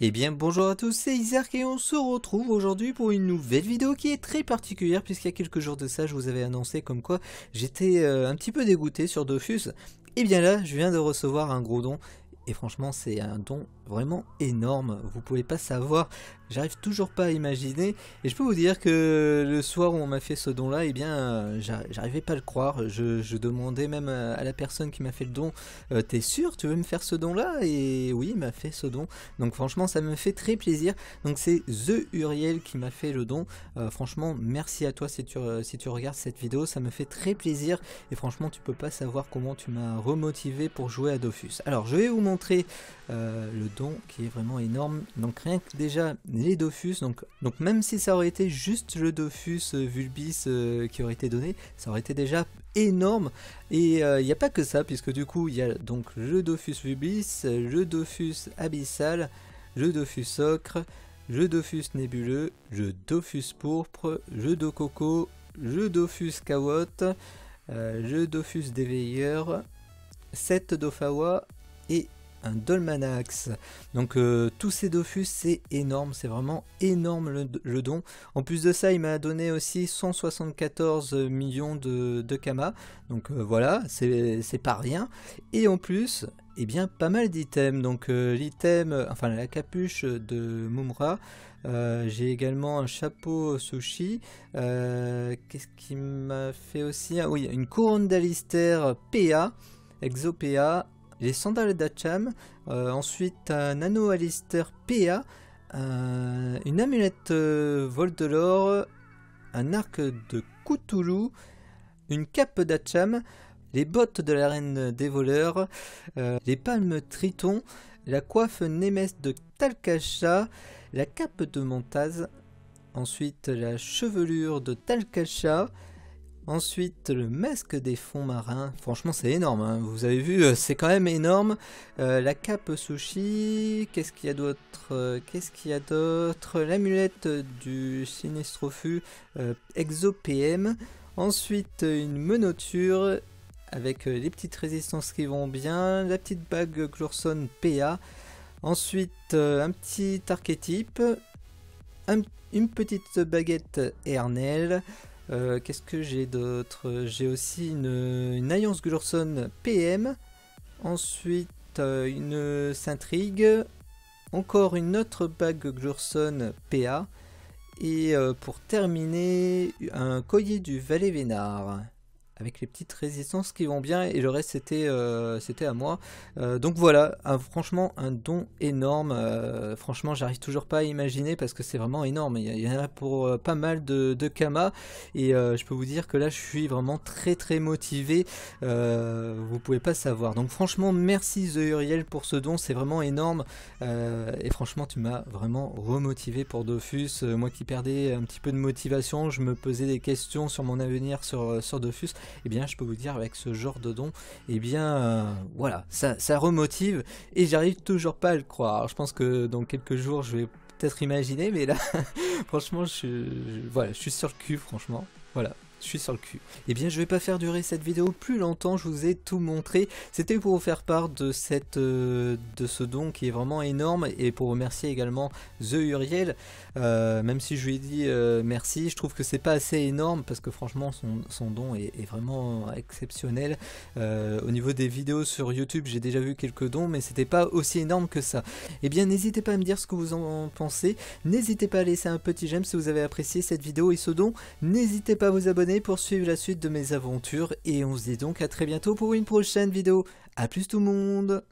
Eh bien bonjour à tous, c'est Isaac et on se retrouve aujourd'hui pour une nouvelle vidéo qui est très particulière puisqu'il y a quelques jours de ça je vous avais annoncé comme quoi j'étais euh, un petit peu dégoûté sur Dofus. Et eh bien là je viens de recevoir un gros don et franchement c'est un don vraiment énorme, vous pouvez pas savoir, j'arrive toujours pas à imaginer et je peux vous dire que le soir où on m'a fait ce don là, et eh bien euh, j'arrivais pas à le croire, je, demandais même euh, à la personne qui m'a fait le don, euh, t'es sûr tu veux me faire ce don là et oui il m'a fait ce don, donc franchement ça me fait très plaisir, donc c'est The Uriel qui m'a fait le don, franchement merci à toi si tu, si tu regardes cette vidéo, ça me fait très plaisir et franchement tu peux pas savoir comment tu m'as remotivé pour jouer à Dofus. Alors je vais vous montrer euh, le don qui est vraiment énorme. Donc rien que déjà les Dofus, donc, donc même si ça aurait été juste le Dofus euh, Vulbis euh, qui aurait été donné, ça aurait été déjà énorme. Et il n'y a pas que ça, puisque du coup il y a donc le Dofus Vulbis, le Dofus Abyssal, le Dofus Ocre, le Dofus Nébuleux, le Dofus Pourpre, le coco le Dofus Kawot, le Dofus Déveilleur, 7 Dofawa et un Dolmanax. Donc euh, tous ces Dofus, c'est énorme, c'est vraiment énorme le, don. En plus de ça, il m'a donné aussi 174 millions de, de Kama. Donc euh, voilà, c'est pas rien. Et en plus, eh bien pas mal d'items. Donc euh, l'item, enfin la capuche de Mumra. j'ai également un chapeau sushi. Qu'est-ce qui m'a fait aussi Oui, une couronne d'Alistair PA, Exo les Sandales d'Acham, euh, ensuite un anneau Alister PA, euh, une amulette euh, l'or, un arc de Cthulhu, une cape d'Acham, les bottes de la reine des voleurs, les palmes Triton, la coiffe Nemes de Talcacha, la cape de Montaz, ensuite la chevelure de Talcacha, Ensuite, le masque des fonds marins. Franchement, c'est énorme. Hein. Vous avez vu, euh, c'est quand même énorme. Euh, la cape sushi. Qu'est-ce qu'il y a d'autre euh, Qu'est-ce qu'il y a d'autre L'amulette du sinistrophu exopm. Ensuite, une monoture. avec les petites résistances qui vont bien. La petite bague Glurson PA. Ensuite, un petit archétype. une petite baguette Ernel. Euh, qu'est-ce que j'ai d'autre J'ai aussi une, Alliance Glorson PM. Ensuite, euh, une Saintrigue. Encore une autre bague Glorson PA. Et euh, pour terminer, un collier du Valet Vénard avec les petites résistances qui vont bien et le reste c'était euh, c'était à moi euh, donc voilà franchement un don énorme euh, franchement j'arrive toujours pas à imaginer parce que c'est vraiment énorme il y, en a pour pas mal de, de et je peux vous dire que là je suis vraiment très très motivé vous pouvez pas savoir donc franchement merci The Uriel pour ce don c'est vraiment énorme et franchement tu m'as vraiment remotivé pour Dofus moi qui perdais un petit peu de motivation je me posais des questions sur mon avenir sur, sur Dofus eh bien je peux vous dire avec ce genre de don, et eh bien euh, voilà, ça, ça remotive et j'arrive toujours pas à le croire. je pense que dans quelques jours je vais peut-être imaginer, mais là franchement je, je, voilà, je suis sur le cul franchement. Voilà. Je suis sur le cul. Eh bien, je vais pas faire durer cette vidéo plus longtemps, je vous ai tout montré. C'était pour vous faire part de, cette, euh, de ce don qui est vraiment énorme et pour remercier également The Uriel. Euh, même si je lui ai dit euh, merci, je trouve que c'est pas assez énorme parce que franchement, son, don est, vraiment exceptionnel. au niveau des vidéos sur YouTube, j'ai déjà vu quelques dons, mais c'était pas aussi énorme que ça. Eh bien, n'hésitez pas à me dire ce que vous en pensez. N'hésitez pas à laisser un petit j'aime si vous avez apprécié cette vidéo et ce don. N'hésitez pas à vous abonner pour suivre la suite de mes aventures et on se dit donc à très bientôt pour une prochaine vidéo. A plus tout le monde